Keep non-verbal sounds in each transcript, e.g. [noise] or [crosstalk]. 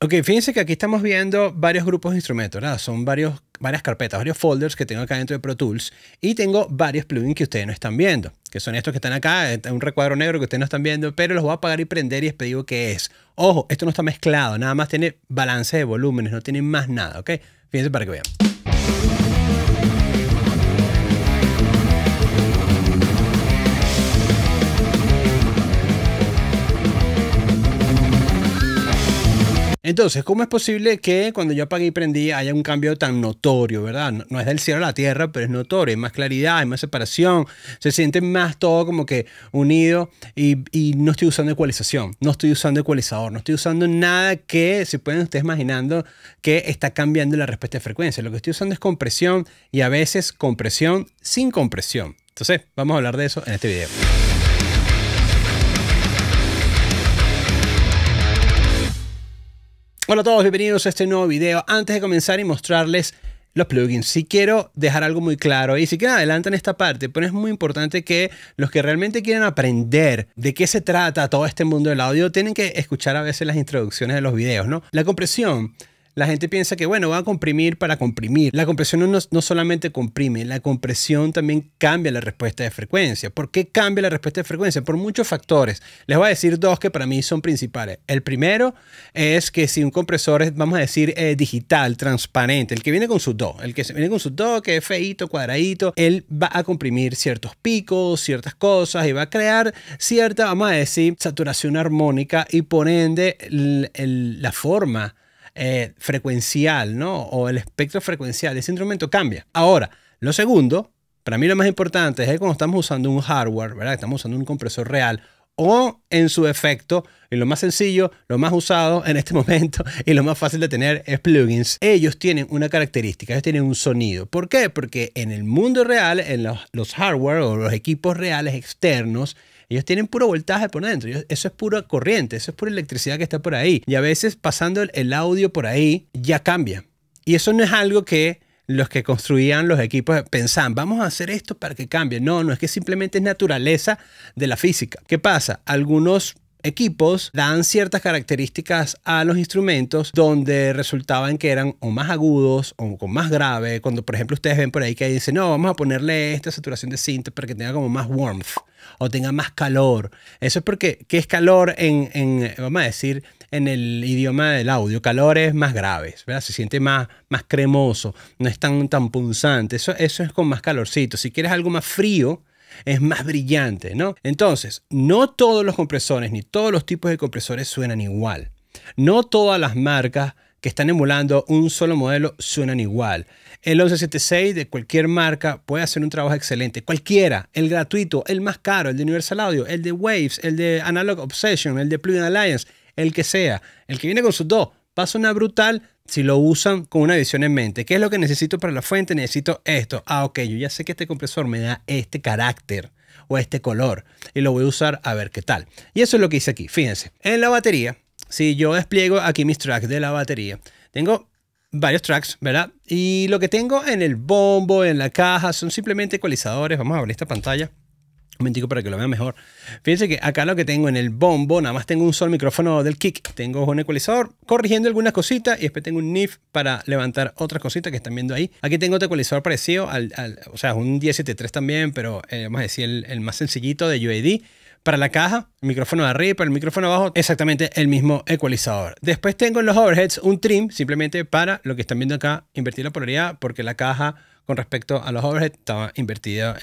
Ok, fíjense que aquí estamos viendo varios grupos de instrumentos, ¿verdad? Son varios, varias carpetas, varios folders que tengo acá dentro de Pro Tools y tengo varios plugins que ustedes no están viendo, que son estos que están acá, eh, un recuadro negro que ustedes no están viendo, pero los voy a apagar y prender y les digo qué es. Ojo, esto no está mezclado, nada más tiene balance de volúmenes, no tiene más nada, ¿ok? Fíjense para que vean. Entonces, ¿cómo es posible que cuando yo apagué y prendí haya un cambio tan notorio, verdad? No, es del cielo a la tierra, pero es notorio. Hay más claridad, hay más separación. Se siente más todo como que unido y, no estoy usando ecualización, no estoy usando ecualizador, no estoy usando nada que se pueden ustedes imaginando que está cambiando la respuesta de frecuencia. Lo que estoy usando es compresión y a veces compresión sin compresión. Entonces, vamos a hablar de eso en este video. Hola a todos, bienvenidos a este nuevo video. Antes de comenzar y mostrarles los plugins, si quiero dejar algo muy claro y si adelante en esta parte, pero es muy importante que los que realmente quieren aprender de qué se trata todo este mundo del audio tienen que escuchar a veces las introducciones de los videos, ¿no? La compresión la gente piensa que, bueno, va a comprimir para comprimir. La compresión no, no solamente comprime, la compresión también cambia la respuesta de frecuencia. ¿Por qué cambia la respuesta de frecuencia? Por muchos factores. Les voy a decir dos que para mí son principales. El primero es que si un compresor es, vamos a decir, eh, digital, transparente, el que viene con su do, el que viene con su do, que es feito, cuadradito, él va a comprimir ciertos picos, ciertas cosas y va a crear cierta, vamos a decir, saturación armónica y por ende la forma eh, frecuencial, ¿no? O el espectro frecuencial de ese instrumento cambia. Ahora, lo segundo, para mí lo más importante es que cuando estamos usando un hardware, ¿verdad? Estamos usando un compresor real o en su efecto, y lo más sencillo, lo más usado en este [laughs] momento y lo más fácil de tener es plugins. Ellos tienen una característica, ellos tienen un sonido. ¿Por qué? Porque en el mundo real, en los hardware o los equipos reales externos, ellos tienen puro voltaje por dentro. eso es pura corriente, eso es pura electricidad que está por ahí. Y a veces pasando el, el audio por ahí ya cambia. Y eso no es algo que los que construían los equipos pensaban, vamos a hacer esto para que cambie. No, no es que simplemente es naturaleza de la física. ¿Qué pasa? Algunos equipos dan ciertas características a los instrumentos donde resultaban que eran o más agudos o con más grave. Cuando, por ejemplo, ustedes ven por ahí que dicen, no, vamos a ponerle esta saturación de cinta para que tenga como más warmth o tenga más calor. Eso es porque, ¿qué es calor en, en vamos a decir, en el idioma del audio? Calores más graves, ¿verdad? Se siente más, más cremoso, no es tan, tan punzante. Eso, eso es con más calorcito. Si quieres algo más frío, es más brillante, ¿no? Entonces, no todos los compresores ni todos los tipos de compresores suenan igual. No todas las marcas que están emulando un solo modelo suenan igual. El 1176 de cualquier marca puede hacer un trabajo excelente. Cualquiera, el gratuito, el más caro, el de Universal Audio, el de Waves, el de Analog Obsession, el de Plugin Alliance, el que sea, el que viene con sus dos, Va una brutal si lo usan con una visión en mente. ¿Qué es lo que necesito para la fuente? Necesito esto. Ah, ok, yo ya sé que este compresor me da este carácter o este color y lo voy a usar a ver qué tal. Y eso es lo que hice aquí. Fíjense, en la batería, si yo despliego aquí mis tracks de la batería, tengo varios tracks, ¿verdad? Y lo que tengo en el bombo, en la caja, son simplemente ecualizadores. Vamos a abrir esta pantalla. Un momentico para que lo vean mejor. Fíjense que acá lo que tengo en el bombo, nada más tengo un solo micrófono del kick. Tengo un ecualizador corrigiendo algunas cositas y después tengo un NIF para levantar otras cositas que están viendo ahí. Aquí tengo otro ecualizador parecido al, o sea, un 173 también, pero eh, vamos a decir el, más sencillito de UAD para la caja, el micrófono de arriba, el micrófono abajo, exactamente el mismo ecualizador. Después tengo en los overheads un trim, simplemente para lo que están viendo acá, invertir la polaridad, porque la caja con respecto a los overheads estaba invertida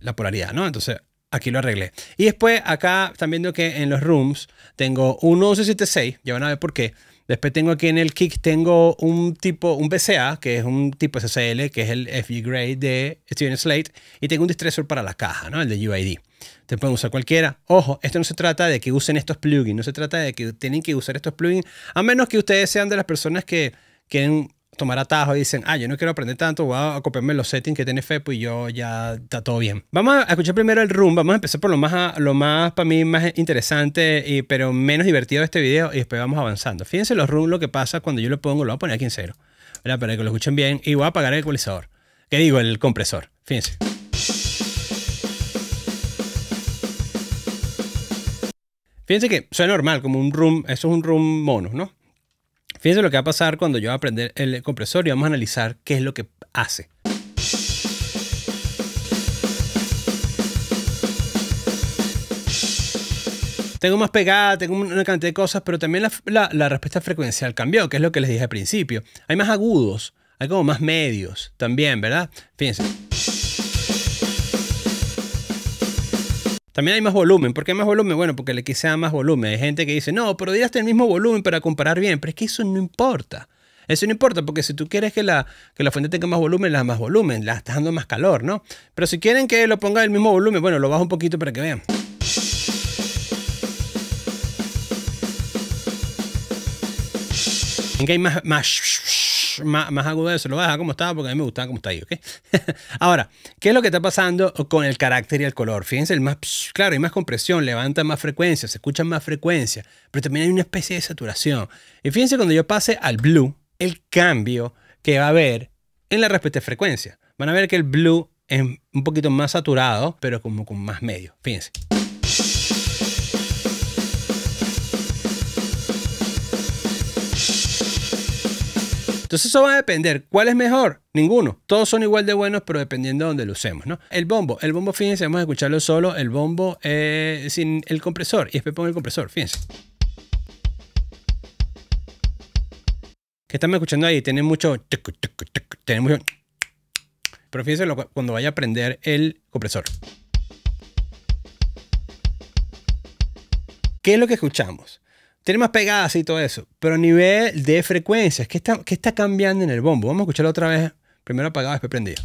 la polaridad, ¿no? Entonces aquí lo arreglé. Y después acá están viendo que en los rooms tengo un 1176, ya van a ver por qué. Después tengo aquí en el kick, tengo un tipo, un BCA, que es un tipo SSL, que es el FG Grade de Steven Slate, y tengo un distressor para la caja, ¿no? El de UID. Te pueden usar cualquiera. Ojo, esto no se trata de que usen estos plugins, no se trata de que tienen que usar estos plugins, a menos que ustedes sean de las personas que quieren tomar atajo y dicen, ah, yo no quiero aprender tanto, voy a copiarme los settings que tiene Fep y yo ya está todo bien. Vamos a escuchar primero el room, vamos a empezar por lo más, lo más para mí más interesante, y, pero menos divertido de este video y después vamos avanzando. Fíjense los room lo que pasa cuando yo lo pongo, lo voy a poner aquí en cero, ¿verdad? para que lo escuchen bien y voy a apagar el ecualizador, que digo, el compresor, fíjense. Fíjense que suena normal, como un room, eso es un room mono, ¿no? Fíjense lo que va a pasar cuando yo voy a prender el compresor y vamos a analizar qué es lo que hace. Tengo más pegada, tengo una cantidad de cosas, pero también la, la respuesta frecuencial cambió, que es lo que les dije al principio. Hay más agudos, hay como más medios también, ¿verdad? Fíjense. También hay más volumen. ¿Por qué más volumen? Bueno, porque le quise dar más volumen. Hay gente que dice, no, pero tener el mismo volumen para comparar bien. Pero es que eso no importa. Eso no importa, porque si tú quieres que la, que la fuente tenga más volumen, la más volumen, la estás dando más calor, ¿no? Pero si quieren que lo ponga el mismo volumen, bueno, lo bajo un poquito para que vean. En hay más más, agudo eso. Lo voy a dejar como estaba porque a mí me gustaba como está ahí, ¿ok? [laughs] Ahora, ¿qué es lo que está pasando con el carácter y el color? Fíjense, el más, claro, hay más compresión, levanta más frecuencia, se escucha más frecuencia, pero también hay una especie de saturación. Y fíjense cuando yo pase al blue, el cambio que va a haber en la respuesta de frecuencia. Van a ver que el blue es un poquito más saturado, pero como con más medio. Fíjense. Entonces eso va a depender. ¿Cuál es mejor? Ninguno. Todos son igual de buenos, pero dependiendo de donde lo usemos, ¿no? El bombo. El bombo, fíjense, vamos a escucharlo solo. El bombo eh, sin el compresor. Y después pongo el compresor, fíjense. ¿Qué están escuchando ahí tiene mucho, tiene mucho, pero fíjense cuando vaya a prender el compresor. ¿Qué es lo que escuchamos? Tiene más pegadas y todo eso. Pero a nivel de frecuencias, ¿qué está, está cambiando en el bombo? Vamos a escucharlo otra vez. Primero apagado, después prendido.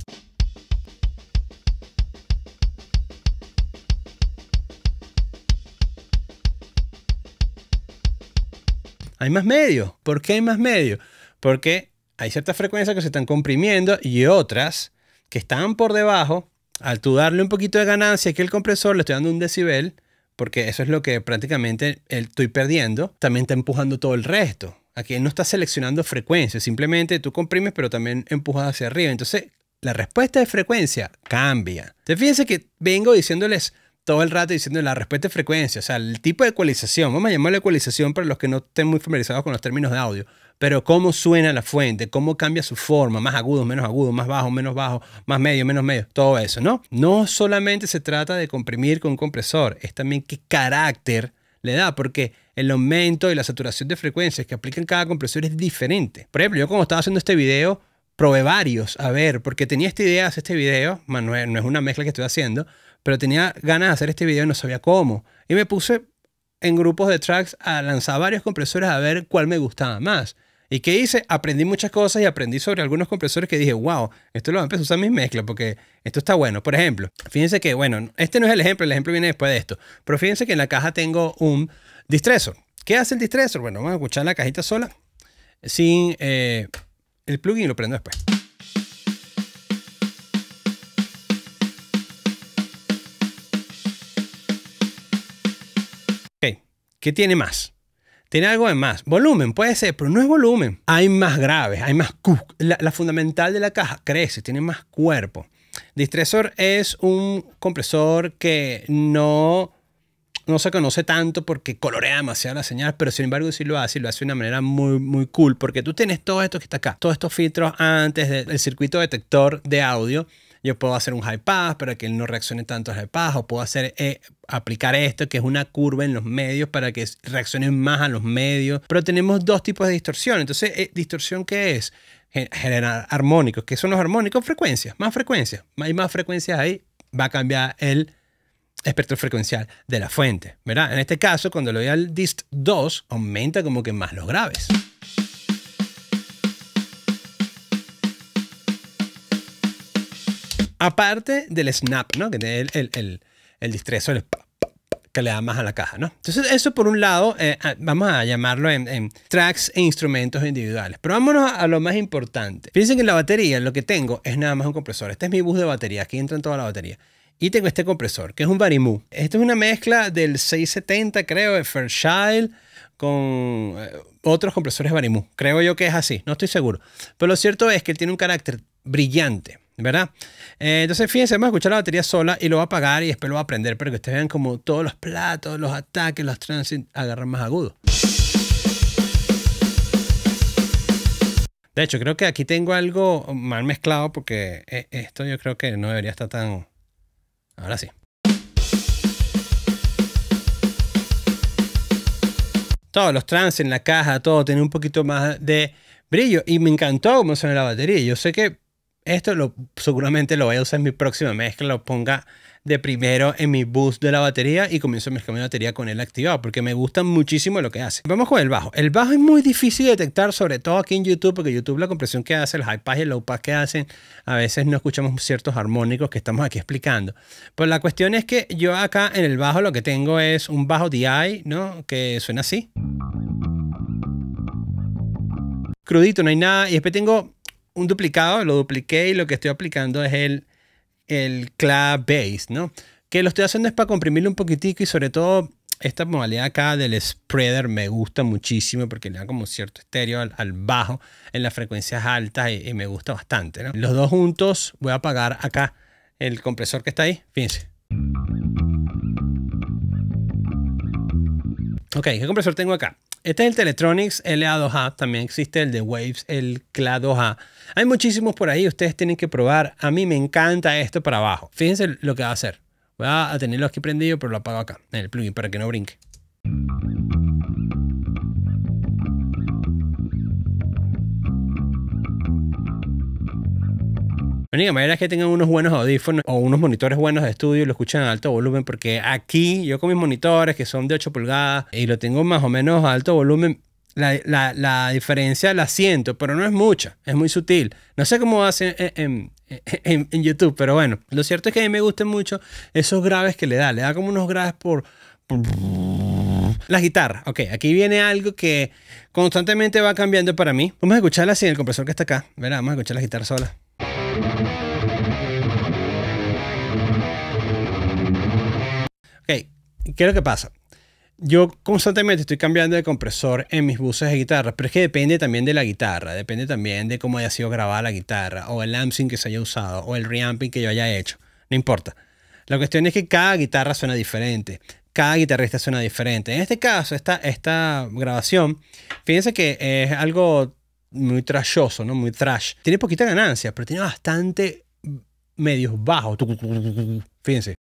Hay más medio. ¿Por qué hay más medio? Porque hay ciertas frecuencias que se están comprimiendo y otras que están por debajo. Al tú darle un poquito de ganancia aquí el compresor, le estoy dando un decibel, porque eso es lo que prácticamente estoy perdiendo, también está empujando todo el resto. Aquí no está seleccionando frecuencia, simplemente tú comprimes, pero también empujas hacia arriba. Entonces, la respuesta de frecuencia cambia. Entonces, fíjense que vengo diciéndoles todo el rato diciendo la respuesta de frecuencia, o sea, el tipo de ecualización, vamos a llamarlo ecualización para los que no estén muy familiarizados con los términos de audio, pero cómo suena la fuente, cómo cambia su forma, más agudo, menos agudo, más bajo, menos bajo, más medio, menos medio, todo eso, ¿no? No solamente se trata de comprimir con un compresor, es también qué carácter le da, porque el aumento y la saturación de frecuencias que aplican cada compresor es diferente. Por ejemplo, yo cuando estaba haciendo este video, probé varios, a ver, porque tenía esta idea de hacer este video, Manuel, no es una mezcla que estoy haciendo, pero tenía ganas de hacer este video y no sabía cómo. Y me puse en grupos de tracks a lanzar varios compresores a ver cuál me gustaba más. ¿Y qué hice? Aprendí muchas cosas y aprendí sobre algunos compresores que dije, wow, esto lo voy a empezar a usar en mis mezclas porque esto está bueno. Por ejemplo, fíjense que, bueno, este no es el ejemplo, el ejemplo viene después de esto. Pero fíjense que en la caja tengo un distressor. ¿Qué hace el distressor? Bueno, vamos a escuchar la cajita sola sin eh, el plugin y lo prendo después. Ok, ¿qué tiene más? tiene algo de más. Volumen puede ser, pero no es volumen. Hay más graves, hay más La, fundamental de la caja crece, tiene más cuerpo. Distressor es un compresor que no, no se conoce tanto porque colorea demasiado la señal, pero sin embargo si sí lo hace lo hace de una manera muy, muy cool porque tú tienes todo esto que está acá, todos estos filtros antes del circuito detector de audio yo puedo hacer un high pass para que él no reaccione tanto al high pass, o puedo hacer, eh, aplicar esto, que es una curva en los medios para que reaccione más a los medios. Pero tenemos dos tipos de distorsión. Entonces, eh, ¿distorsión qué es? Generar armónicos. que son los armónicos? Frecuencias, más frecuencias. Hay más frecuencias ahí, va a cambiar el espectro frecuencial de la fuente, ¿verdad? En este caso, cuando le doy al dist 2, aumenta como que más los graves. Aparte del snap, ¿no? Que tiene el, el, distreso, que le da más a la caja, ¿no? Entonces, eso por un lado, eh, vamos a llamarlo en, tracks e instrumentos individuales. Pero vámonos a, lo más importante. Fíjense que en la batería lo que tengo es nada más un compresor. Este es mi bus de batería, aquí entra en toda la batería. Y tengo este compresor, que es un Barimu. Esto es una mezcla del 670, creo, de Fairchild con eh, otros compresores Barimu. Creo yo que es así, no estoy seguro. Pero lo cierto es que él tiene un carácter brillante. ¿verdad? Eh, entonces, fíjense, vamos a escuchar la batería sola y lo va a apagar y después lo va a prender para que ustedes vean como todos los platos, los ataques, los transit agarran más agudo. De hecho, creo que aquí tengo algo mal mezclado porque eh, esto yo creo que no debería estar tan... Ahora sí. Todos los trans en la caja, todo tiene un poquito más de brillo. Y me encantó cómo suena la batería. Yo sé que esto seguramente lo voy a usar en mi próxima mezcla, lo ponga de primero en mi boost de la batería y comienzo a mezclar mi batería con él activado porque me gusta muchísimo lo que hace. Vamos con el bajo. El bajo es muy difícil de detectar, sobre todo aquí en YouTube, porque YouTube la compresión que hace, el high pass y el low pass que hacen, a veces no escuchamos ciertos armónicos que estamos aquí explicando. Pues la cuestión es que yo acá en el bajo lo que tengo es un bajo DI, ¿no? Que suena así. Crudito, no hay nada. Y después tengo un duplicado, lo dupliqué y lo que estoy aplicando es el, el base, ¿no? Que lo estoy haciendo es para comprimirlo un poquitico y sobre todo esta modalidad acá del spreader me gusta muchísimo porque le da como cierto estéreo al, bajo en las frecuencias altas y, y me gusta bastante, ¿no? Los dos juntos voy a apagar acá el compresor que está ahí, fíjense. Ok, ¿qué compresor tengo acá? Este es el Teletronics LA2A, también existe el de Waves, el CLA2A. Hay muchísimos por ahí, ustedes tienen que probar. A mí me encanta esto para abajo. Fíjense lo que va a hacer. Voy a tenerlo aquí prendido, pero lo apago acá, en el plugin, para que no brinque. La única manera es que tengan unos buenos audífonos o unos monitores buenos de estudio y lo escuchen a alto volumen, porque aquí yo con mis monitores que son de 8 pulgadas y lo tengo más o menos a alto volumen, la, la, diferencia la siento, pero no es mucha, es muy sutil. No sé cómo hacen en, en, YouTube, pero bueno, lo cierto es que a mí me gustan mucho esos graves que le da, le da como unos graves por... La guitarra. ok, aquí viene algo que constantemente va cambiando para mí. Vamos a escucharla sin el compresor que está acá. Verá, vamos a escuchar la guitarra sola. Ok, ¿qué es lo que pasa? Yo constantemente estoy cambiando de compresor en mis buses de guitarra, pero es que depende también de la guitarra, depende también de cómo haya sido grabada la guitarra, o el amping que se haya usado, o el reamping que yo haya hecho, no importa. La cuestión es que cada guitarra suena diferente, cada guitarrista suena diferente. En este caso, esta, esta grabación, fíjense que es algo muy trashoso, ¿no? Muy trash. Tiene poquita ganancia, pero tiene bastante mm, medios bajos. Fíjense.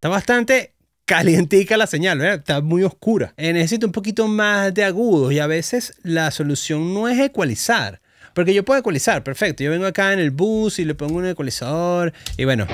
Está bastante calientica la señal, está muy oscura. Eh, necesito un poquito más de agudos y a veces la solución no es ecualizar. Porque yo puedo ecualizar, perfecto. Yo vengo acá en el bus y le pongo un ecualizador y bueno.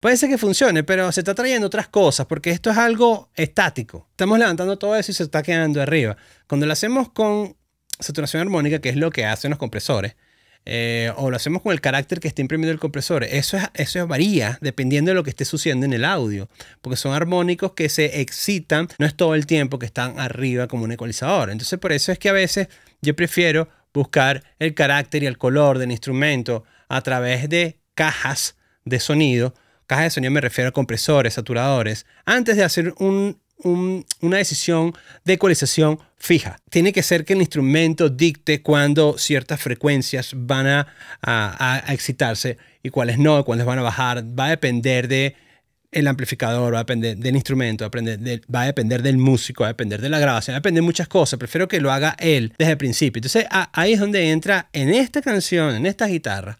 Puede ser que funcione, pero se está trayendo otras cosas, porque esto es algo estático. Estamos levantando todo eso y se está quedando arriba. Cuando lo hacemos con saturación armónica, que es lo que hacen los compresores, eh, o lo hacemos con el carácter que esté imprimiendo el compresor. Eso, es, eso varía dependiendo de lo que esté sucediendo en el audio, porque son armónicos que se excitan, no es todo el tiempo que están arriba como un ecualizador. Entonces por eso es que a veces yo prefiero buscar el carácter y el color del instrumento a través de cajas de sonido. Cajas de sonido me refiero a compresores, saturadores, antes de hacer un una decisión de ecualización fija. Tiene que ser que el instrumento dicte cuándo ciertas frecuencias van a, excitarse y cuáles no, cuáles van a bajar. Va a depender de el amplificador, va a depender del instrumento, va a depender, del músico, va a depender de la grabación, va a depender de muchas cosas. Prefiero que lo haga él desde el principio. Entonces ahí es donde entra en esta canción, en esta guitarra,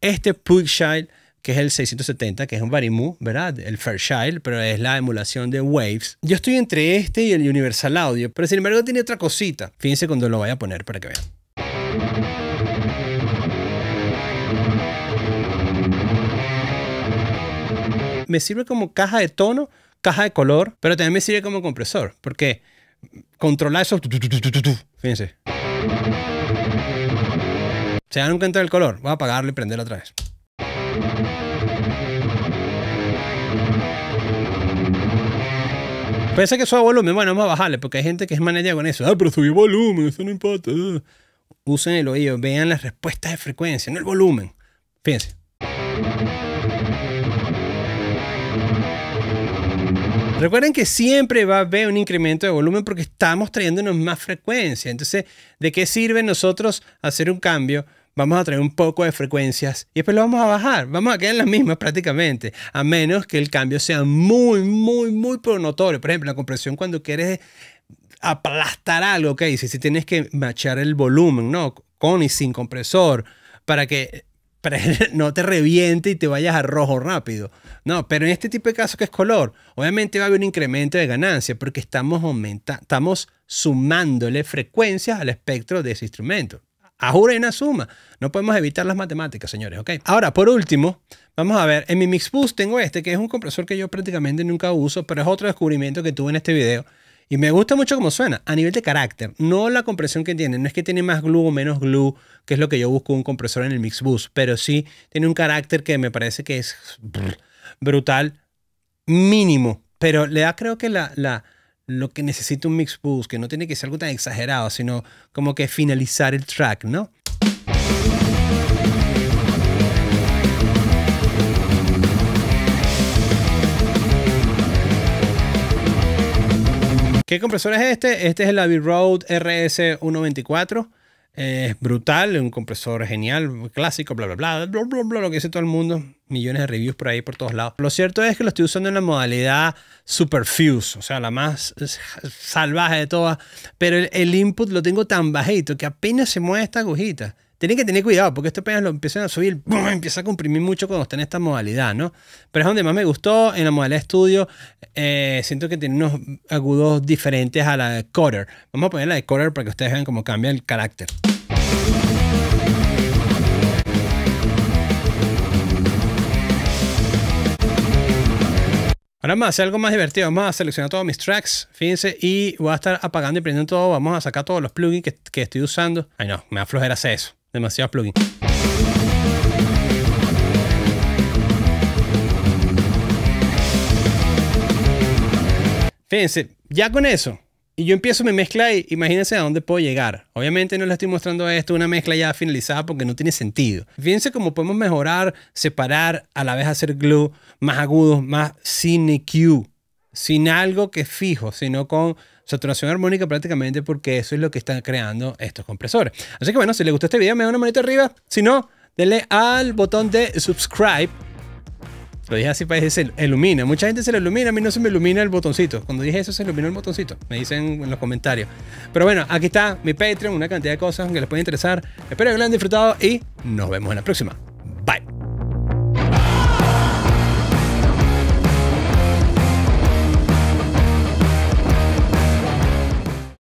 este Pugshire que es el 670, que es un Barimu, ¿verdad? El Fairchild, pero es la emulación de Waves. Yo estoy entre este y el Universal Audio, pero sin embargo tiene otra cosita. Fíjense cuando lo vaya a poner para que vean. Me sirve como caja de tono, caja de color, pero también me sirve como compresor, porque controla eso... Fíjense. ¿Se dan cuenta el color? Voy a apagarlo y prenderlo otra vez. Piensa que suba volumen. Bueno, vamos a bajarle porque hay gente que es maneja con eso. Ah, pero subí volumen, eso no importa. Uh. Usen el oído, vean las respuestas de frecuencia, no el volumen. Fíjense. Recuerden que siempre va a haber un incremento de volumen porque estamos trayéndonos más frecuencia. Entonces, ¿de qué sirve nosotros hacer un cambio vamos a traer un poco de frecuencias y después lo vamos a bajar. Vamos a quedar en las mismas prácticamente, a menos que el cambio sea muy, muy, muy pronotorio. Por ejemplo, la compresión cuando quieres aplastar algo, ok, si, si tienes que machar el volumen, ¿no? Con y sin compresor, para que [laughs] no te reviente y te vayas a rojo rápido. No, pero en este tipo de casos que es color, obviamente va a haber un incremento de ganancia porque estamos, estamos sumándole frecuencias al espectro de ese instrumento. Ajura y una suma. No podemos evitar las matemáticas, señores, ¿ok? Ahora, por último, vamos a ver, en mi Mixbus tengo este, que es un compresor que yo prácticamente nunca uso, pero es otro descubrimiento que tuve en este video. Y me gusta mucho cómo suena, a nivel de carácter, no la compresión que tiene, no es que tiene más glue o menos glue, que es lo que yo busco un compresor en el Mixbus, pero sí tiene un carácter que me parece que es brutal, mínimo, pero le da creo que la lo que necesita un mix boost, que no tiene que ser algo tan exagerado, sino como que finalizar el track, ¿no? ¿Qué compresor es este? Este es el Abbey Road RS124. Es brutal, un compresor genial, clásico, bla, bla, bla, bla, bla, bla, lo que dice todo el mundo. Millones de reviews por ahí, por todos lados. Lo cierto es que lo estoy usando en la modalidad Superfuse, o sea, la más salvaje de todas. Pero el, el input lo tengo tan bajito que apenas se mueve esta agujita tienen que tener cuidado porque esto apenas lo empiezan a subir, empieza a comprimir mucho cuando está en esta modalidad, ¿no? Pero es donde más me gustó, en la modalidad estudio, eh, siento que tiene unos agudos diferentes a la de cutter. Vamos a poner la de Corder para que ustedes vean cómo cambia el carácter. Ahora más, algo más divertido. Vamos a seleccionar todos mis tracks. Fíjense. Y voy a estar apagando y prendiendo todo. Vamos a sacar todos los plugins que, estoy usando. Ay, no, me a flojera hacer eso demasiados plugins. Fíjense, ya con eso, y yo empiezo mi mezcla y imagínense a dónde puedo llegar. Obviamente no le estoy mostrando esto, una mezcla ya finalizada porque no tiene sentido. Fíjense cómo podemos mejorar, separar, a la vez hacer glue más agudos, más cine Q sin algo que es fijo, sino con saturación armónica prácticamente porque eso es lo que están creando estos compresores. Así que bueno, si les gustó este video, me da una manito arriba. Si no, denle al botón de subscribe. Lo dije así para que se ilumina. Mucha gente se le ilumina, a mí no se me ilumina el botoncito. Cuando dije eso se iluminó el botoncito. Me dicen en los comentarios. Pero bueno, aquí está mi Patreon, una cantidad de cosas que les puede interesar. Espero que lo hayan disfrutado y nos vemos en la próxima. Bye.